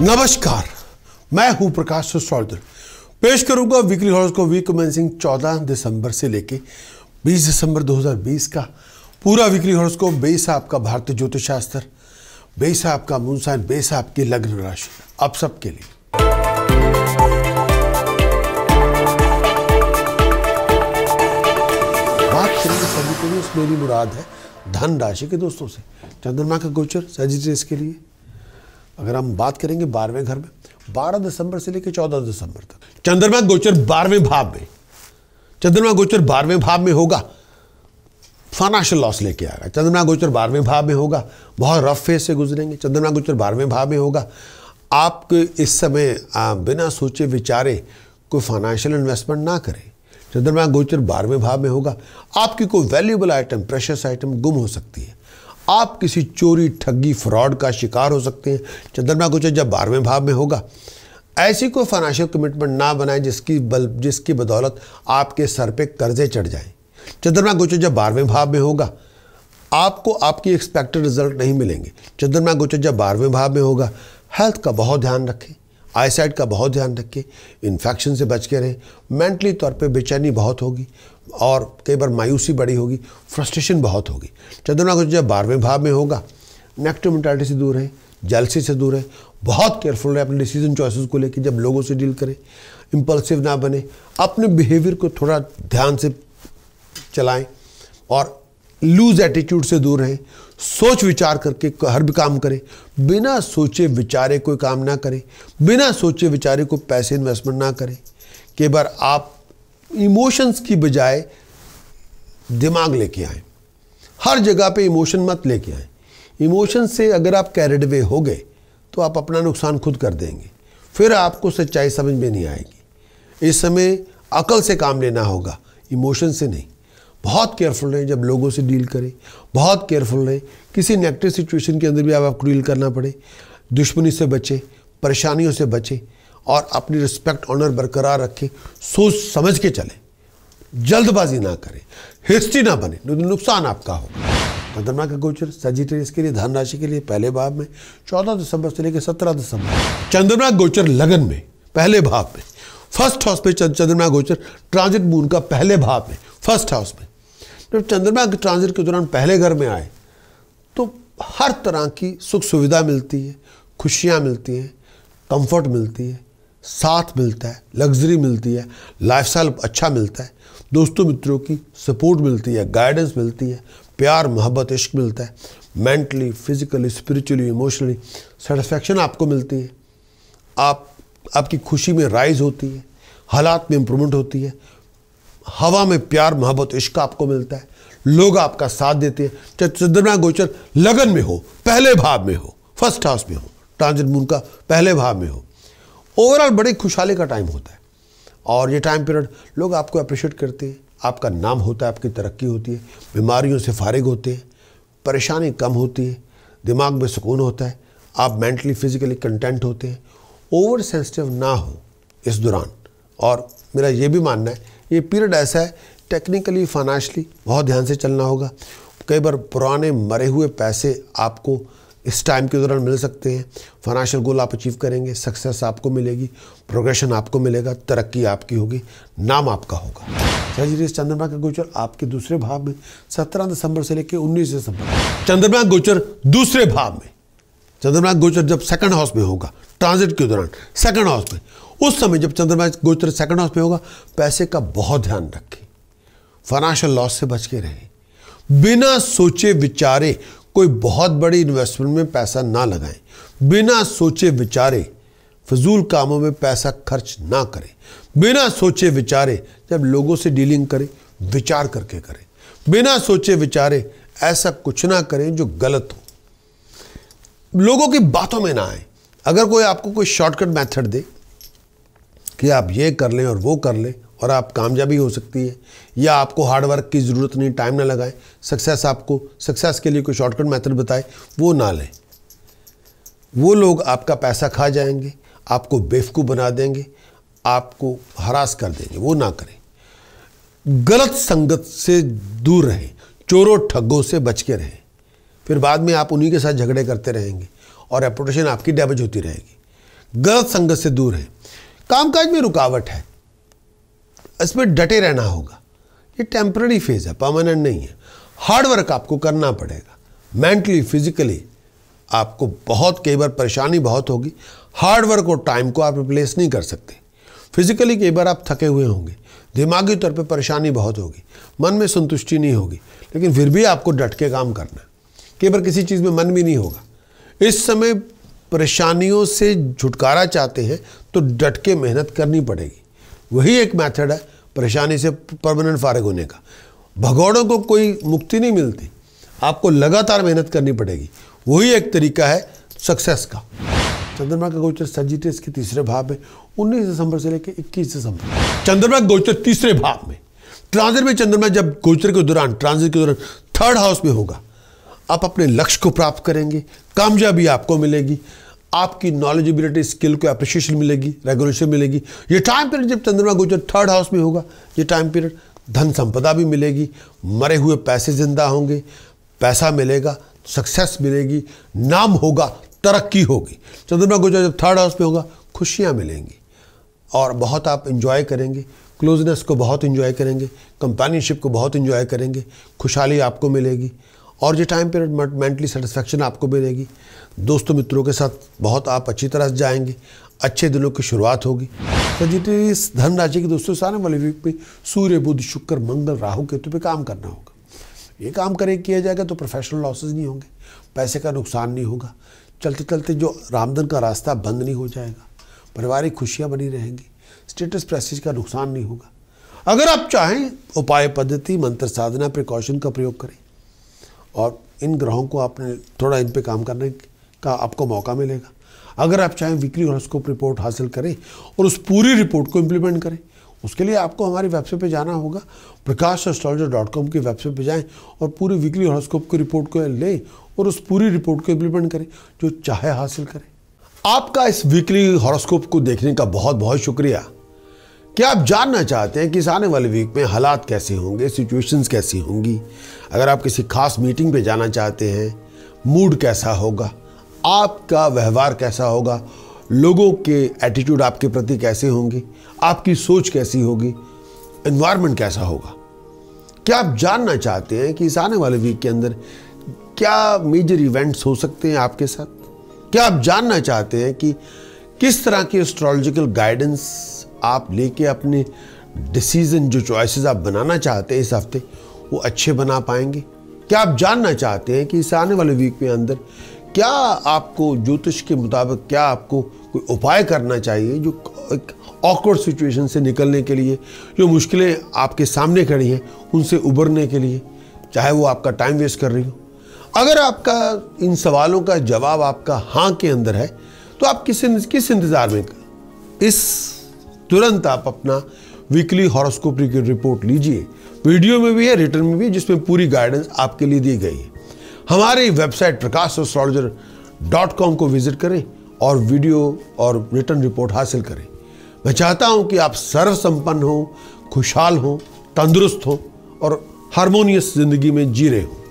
नमस्कार मैं हूं प्रकाश सुसौल्दर पेश करूंगा weekly horoscope week commencing 14 दिसंबर से लेके 20 दिसंबर 2020 का पूरा वीकली हॉर्स को बेस आपका भारतीय ज्योतिष शास्त्र बेस है आपका मुनसान बेस आपकी लग्न राशि आप सबके लिए बात करेंगे सभी को भी मेरी मुराद है धन राशि के दोस्तों से चंद्रमा का गोचर सजिटेस के लिए अगर हम बात करेंगे बारहवें घर में बारह दिसंबर से लेकर चौदह दिसंबर तक चंद्रमा गोचर बारहवें भाव में चंद्रमा गोचर बारहवें भाव में होगा फाइनेंशियल लॉस लेके आएगा चंद्रमा गोचर बारहवें भाव में होगा बहुत रफ फेज से गुजरेंगे चंद्रमा गोचर बारहवें भाव में होगा आपके इस समय बिना सोचे विचारे कोई फाइनेंशियल इन्वेस्टमेंट ना करें चंद्रमा गोचर बारहवें भाव में होगा आपकी कोई वैल्यूबल आइटम प्रेशस आइटम गुम हो सकती है आप किसी चोरी ठगी फ्रॉड का शिकार हो सकते हैं चंद्रमा गोचर जब बारहवें भाव में होगा ऐसी कोई फाइनेंशियल कमिटमेंट ना बनाएं जिसकी बल जिसकी बदौलत आपके सर पे कर्जे चढ़ जाएं चंद्रमा गोचर जब बारहवें भाव में होगा आपको आपकी एक्सपेक्टेड रिजल्ट नहीं मिलेंगे चंद्रमा गोचर जब बारहवें भाव में होगा हेल्थ का बहुत ध्यान रखें आईसाइट का बहुत ध्यान रखें इन्फेक्शन से बच के रहें मेंटली तौर पे बेचैनी बहुत होगी और कई बार मायूसी बड़ी होगी फ्रस्ट्रेशन बहुत होगी चंद्रमा को जब बारहवें भाव में होगा नेगेटिव मेंटालिटी से दूर रहें जलसी से दूर रहें बहुत केयरफुल रहें अपने डिसीजन चॉइसेस को लेकर जब लोगों से डील करें इम्पल्सिव ना बने अपने बिहेवियर को थोड़ा ध्यान से चलाएं और लूज एटीट्यूड से दूर रहें सोच विचार करके हर भी काम करें बिना सोचे विचारे कोई काम ना करें बिना सोचे विचारे को पैसे इन्वेस्टमेंट ना करें कई बार आप इमोशंस की बजाय दिमाग लेके आए हर जगह पे इमोशन मत लेके आए इमोशन से अगर आप कैरिड वे हो गए तो आप अपना नुकसान खुद कर देंगे फिर आपको सच्चाई समझ में नहीं आएगी इस समय अकल से काम लेना होगा इमोशन से नहीं बहुत केयरफुल रहें जब लोगों से डील करें बहुत केयरफुल रहें किसी नेगेटिव सिचुएशन के अंदर भी आप आपको डील करना पड़े दुश्मनी से बचें परेशानियों से बचें और अपनी रिस्पेक्ट ऑनर बरकरार रखें सोच समझ के चलें जल्दबाजी ना करें हिस्ट्री ना बने तो नुकसान आपका हो चंद्रमा का गोचर सजिटेरियस के लिए धन राशि के लिए पहले भाव में चौदह दिसंबर से लेकर सत्रह दिसंबर चंद्रमा गोचर लगन में पहले भाव में फर्स्ट हाउस में चंद्रमा गोचर ट्रांजिट मून का पहले भाव में फर्स्ट हाउस में जब चंद्रमा के ट्रांजिट के दौरान पहले घर में आए तो हर तरह की सुख सुविधा मिलती है खुशियाँ मिलती हैं कंफर्ट मिलती है साथ मिलता है लग्जरी मिलती है लाइफ अच्छा मिलता है दोस्तों मित्रों की सपोर्ट मिलती है गाइडेंस मिलती है प्यार मोहब्बत इश्क मिलता है mentally physically spiritually emotionally satisfaction आपको मिलती है आप आपकी खुशी में राइज होती है हालात में इम्प्रूवमेंट होती है हवा में प्यार मोहब्बत इश्क आपको मिलता है लोग आपका साथ देते हैं चाहे चंद्रमा गोचर लगन में हो पहले भाव में हो फर्स्ट हाउस में हो ट्रांजिट मून का पहले भाव में हो ओवरऑल बड़े खुशहाली का टाइम होता है और ये टाइम पीरियड लोग आपको अप्रिशिएट करते हैं आपका नाम होता है आपकी तरक्की होती है बीमारियों से फारिग होते हैं परेशानी कम होती है दिमाग में सुकून होता है आप मेंटली फिजिकली कंटेंट होते हैं ओवर सेंसिटिव ना हो इस दौरान और मेरा ये भी मानना है ये पीरियड ऐसा है टेक्निकली फाइनेंशली बहुत ध्यान से चलना होगा कई बार पुराने मरे हुए पैसे आपको इस टाइम के दौरान मिल सकते हैं फाइनेंशियल गोल आप अचीव करेंगे सक्सेस आपको मिलेगी प्रोग्रेशन आपको मिलेगा तरक्की आपकी होगी नाम आपका होगा सहजरी चंद्रमा का गोचर आपके दूसरे भाव में सत्रह दिसंबर से लेकर उन्नीस दिसंबर चंद्रमा गोचर दूसरे भाव में चंद्रमा गोचर जब सेकंड हाउस में होगा ट्रांजिट के दौरान सेकंड हाउस में उस समय जब चंद्रमा गोचर सेकंड हाउस में होगा पैसे का बहुत ध्यान रखें फाइनेंशियल लॉस से बच के रहें बिना सोचे विचारे कोई बहुत बड़ी इन्वेस्टमेंट में पैसा ना लगाएं बिना सोचे विचारे फजूल कामों में पैसा खर्च ना करें बिना सोचे विचारे जब लोगों से डीलिंग करें विचार करके करें बिना सोचे विचारे ऐसा कुछ ना करें जो गलत हो लोगों की बातों में ना आए अगर कोई आपको कोई शॉर्टकट मेथड दे कि आप ये कर लें और वो कर लें और आप कामयाबी हो सकती है या आपको हार्ड वर्क की ज़रूरत नहीं टाइम ना लगाएं सक्सेस आपको सक्सेस के लिए कोई शॉर्टकट मेथड बताए वो ना लें वो लोग आपका पैसा खा जाएंगे आपको बेवकूफ़ बना देंगे आपको हरास कर देंगे वो ना करें गलत संगत से दूर रहें चोरों ठगों से बच के रहें फिर बाद में आप उन्हीं के साथ झगड़े करते रहेंगे और रेपुटेशन आपकी डैमेज होती रहेगी गलत संगत से दूर रहें कामकाज में रुकावट है इसमें डटे रहना होगा ये टेम्प्ररी फेज है परमानेंट नहीं है हार्ड वर्क आपको करना पड़ेगा मेंटली फिजिकली आपको बहुत कई बार परेशानी बहुत होगी हार्ड वर्क और टाइम को आप रिप्लेस नहीं कर सकते फिजिकली कई बार आप थके हुए होंगे दिमागी तौर पे परेशानी बहुत होगी मन में संतुष्टि नहीं होगी लेकिन फिर भी आपको डट के काम करना कई बार किसी चीज़ में मन भी नहीं होगा इस समय परेशानियों से छुटकारा चाहते हैं तो डट के मेहनत करनी पड़ेगी वही एक मेथड है परेशानी से परमानेंट फारग होने का भगौड़ों को कोई मुक्ति नहीं मिलती आपको लगातार मेहनत करनी पड़ेगी वही एक तरीका है सक्सेस का चंद्रमा का गोचर सजिटेस के तीसरे भाव में 19 दिसंबर से लेकर 21 दिसंबर चंद्रमा गोचर तीसरे भाव में ट्रांजिट में चंद्रमा जब गोचर के दौरान ट्रांजिट के दौरान थर्ड हाउस में होगा आप अपने लक्ष्य को प्राप्त करेंगे कामयाबी आपको मिलेगी आपकी नॉलेजबिलिटी स्किल को अप्रिशिएशन मिलेगी रेगुलेशन मिलेगी ये टाइम पीरियड जब चंद्रमा गोचर थर्ड हाउस में होगा ये टाइम पीरियड धन संपदा भी मिलेगी मरे हुए पैसे जिंदा होंगे पैसा मिलेगा सक्सेस मिलेगी नाम होगा तरक्की होगी चंद्रमा गोचर जब थर्ड हाउस में होगा खुशियाँ मिलेंगी और बहुत आप इन्जॉय करेंगे क्लोजनेस को बहुत इन्जॉय करेंगे कंपेनियनशिप को बहुत इन्जॉय करेंगे खुशहाली आपको मिलेगी और ये टाइम पीरियड मेंटली सेटिस्फेक्शन आपको मिलेगी दोस्तों मित्रों के साथ बहुत आप अच्छी तरह से जाएंगे अच्छे दिनों की शुरुआत होगी सजिटेरियस तो धन राशि के दोस्तों सारे वाले वीक में सूर्य बुद्ध शुक्र मंगल राहु केतु पे काम करना होगा ये काम करें किया जाएगा तो प्रोफेशनल लॉसेज नहीं होंगे पैसे का नुकसान नहीं होगा चलते चलते जो रामधन का रास्ता बंद नहीं हो जाएगा पारिवारिक खुशियाँ बनी रहेंगी स्टेटस प्रेसिज का नुकसान नहीं होगा अगर आप चाहें उपाय पद्धति मंत्र साधना प्रिकॉशन का प्रयोग करें और इन ग्रहों को आपने थोड़ा इन पे काम करने का आपको मौका मिलेगा अगर आप चाहें वीकली हॉरोस्कोप रिपोर्ट हासिल करें और उस पूरी रिपोर्ट को इम्प्लीमेंट करें उसके लिए आपको हमारी वेबसाइट पे जाना होगा प्रकाश एस्ट्रोलॉजर डॉट कॉम की वेबसाइट पे जाएं और पूरी वीकली हॉरोस्कोप की रिपोर्ट को लें और उस पूरी रिपोर्ट को इम्प्लीमेंट करें जो चाहे हासिल करें आपका इस वीकली हॉरोस्कोप को देखने का बहुत बहुत शुक्रिया क्या आप जानना चाहते हैं कि इस आने वाले वीक में हालात कैसे होंगे सिचुएशंस कैसी होंगी अगर आप किसी खास मीटिंग पे जाना चाहते हैं मूड कैसा होगा आपका व्यवहार कैसा होगा लोगों के एटीट्यूड आपके प्रति कैसे होंगे आपकी सोच कैसी होगी इन्वायरमेंट कैसा होगा क्या आप जानना चाहते हैं कि इस आने वाले वीक के अंदर क्या मेजर इवेंट्स हो सकते हैं आपके साथ क्या आप जानना चाहते हैं कि किस तरह की एस्ट्रोलॉजिकल गाइडेंस आप लेके अपने डिसीज़न जो चॉइसेस आप बनाना चाहते हैं इस हफ्ते वो अच्छे बना पाएंगे क्या आप जानना चाहते हैं कि इस आने वाले वीक में अंदर क्या आपको ज्योतिष के मुताबिक क्या आपको कोई उपाय करना चाहिए जो एक ऑकवर्ड सिचुएशन से निकलने के लिए जो मुश्किलें आपके सामने खड़ी हैं उनसे उबरने के लिए चाहे वो आपका टाइम वेस्ट कर रही हो अगर आपका इन सवालों का जवाब आपका हाँ के अंदर है तो आप किस किस इंतज़ार में इस तुरंत आप अपना वीकली हॉरोस्कोपी की रिपोर्ट लीजिए वीडियो में भी है रिटर्न में भी जिसमें पूरी गाइडेंस आपके लिए दी गई है हमारी website Prakash astrologer dot com को विजिट करें और वीडियो और रिटर्न रिपोर्ट हासिल करें मैं चाहता हूं कि आप सर्वसंपन्न हों खुशहाल हों तंदुरुस्त हों और हारमोनियस जिंदगी में जी रहे हों